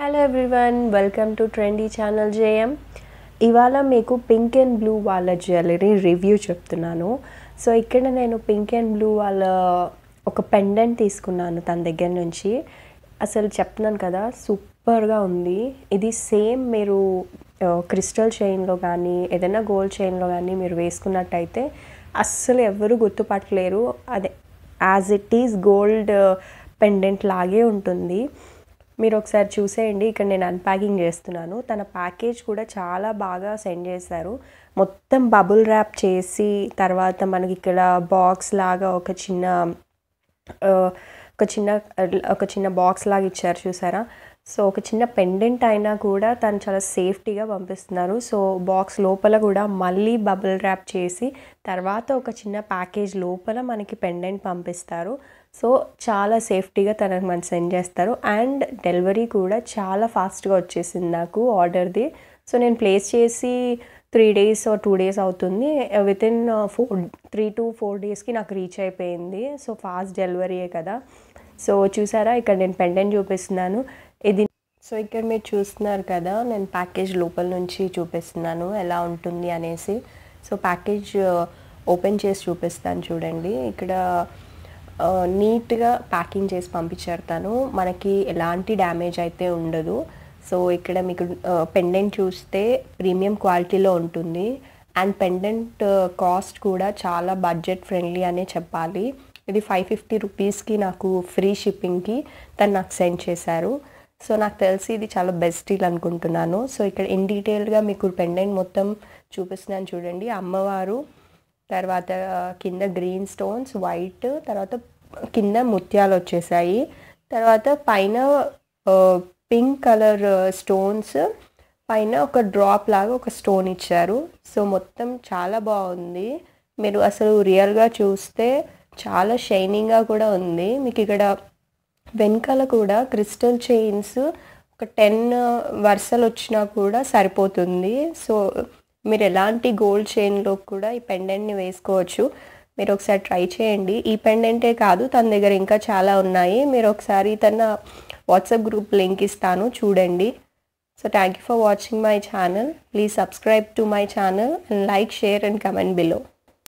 hello everyone welcome to trendy channel J M ఇవాళ మీకు pink and blue వాళ్ళ jewellery review చెప్తున్నాను సో ఇక్కడ నేను పింక్ అండ్ బ్లూ వాళ్ళ ఒక పెండెంట్ తీసుకున్నాను తన దగ్గర నుంచి అసలు చెప్తున్నాను కదా సూపర్గా ఉంది ఇది సేమ్ మీరు క్రిస్టల్ చైన్లో కానీ ఏదైనా గోల్డ్ చైన్లో కానీ మీరు వేసుకున్నట్టయితే అస్సలు ఎవరు గుర్తుపట్టలేరు అదే as it is gold pendant లాగే ఉంటుంది మీరు ఒకసారి చూసేయండి ఇక్కడ నేను అన్ప్యాకింగ్ చేస్తున్నాను తన ప్యాకేజ్ కూడా చాలా బాగా సెండ్ చేశారు మొత్తం బబుల్ ర్యాప్ చేసి తర్వాత మనకి ఇక్కడ బాక్స్ లాగా ఒక చిన్న ఒక చిన్న ఒక చిన్న బాక్స్ లాగా ఇచ్చారు చూసారా సో ఒక చిన్న పెండెంట్ అయినా కూడా తను చాలా సేఫ్టీగా పంపిస్తున్నారు సో బాక్స్ లోపల కూడా మళ్ళీ బబుల్ ర్యాప్ చేసి తర్వాత ఒక చిన్న ప్యాకేజ్ లోపల మనకి పెండెంట్ పంపిస్తారు సో చాలా సేఫ్టీగా తనకు మనం సెండ్ చేస్తారు అండ్ డెలివరీ కూడా చాలా ఫాస్ట్గా వచ్చేసింది నాకు ఆర్డర్ది సో నేను ప్లేస్ చేసి త్రీ డేస్ టూ డేస్ అవుతుంది within four three to four డేస్కి నాకు రీచ్ అయిపోయింది సో ఫాస్ట్ డెలివరీయే కదా సో చూసారా ఇక్కడ నేను పెండెంట్ చూపిస్తున్నాను ఇది సో ఇక్కడ మీరు చూస్తున్నారు కదా నేను ప్యాకేజ్ లోపల నుంచి చూపిస్తున్నాను ఎలా ఉంటుంది అనేసి సో ప్యాకేజ్ ఓపెన్ uh, చేసి చూపిస్తాను చూడండి ఇక్కడ నీట్గా uh, ప్యాకింగ్ చేసి పంపించేస్తాను తను మనకి ఎలాంటి డ్యామేజ్ అయితే ఉండదు సో ఇక్కడ మీకు పెండెంట్ uh, చూస్తే ప్రీమియం క్వాలిటీలో ఉంటుంది అండ్ పెండెంట్ కాస్ట్ కూడా చాలా బడ్జెట్ ఫ్రెండ్లీ అనే చెప్పాలి ఇది ఫైవ్ ఫిఫ్టీ రూపీస్కి నాకు ఫ్రీ షిప్పింగ్కి తను నాకు సెండ్ చేశారు సో నాకు తెలిసి ఇది చాలా బెస్ట్ డీల్ అనుకుంటున్నాను సో ఇక్కడ ఇన్ డీటెయిల్గా మీకు పెండెంట్ మొత్తం చూపిస్తున్నాను చూడండి అమ్మవారు తర్వాత కింద గ్రీన్ స్టోన్స్ వైట్ తర్వాత కింద ముత్యాలు వచ్చేసాయి తర్వాత పైన పింక్ కలర్ స్టోన్స్ పైన ఒక డ్రాప్ లాగా ఒక స్టోన్ ఇచ్చారు సో మొత్తం చాలా బాగుంది మీరు అసలు రియల్గా చూస్తే చాలా షైనింగ్గా కూడా ఉంది మీకు ఇక్కడ వెనకాల కూడా క్రిస్టల్ చైన్స్ ఒక టెన్ వరుసలు వచ్చినా కూడా సరిపోతుంది సో మీరు ఎలాంటి గోల్డ్ చైన్లో కూడా ఈ పెండెంట్ని వేసుకోవచ్చు మీరు ఒకసారి ట్రై చేయండి ఈ పెండెంటే కాదు తన దగ్గర ఇంకా చాలా ఉన్నాయి మీరు ఒకసారి తన వాట్సాప్ గ్రూప్ లింక్ ఇస్తాను చూడండి so thank you for watching my channel please subscribe to my channel and like share and comment below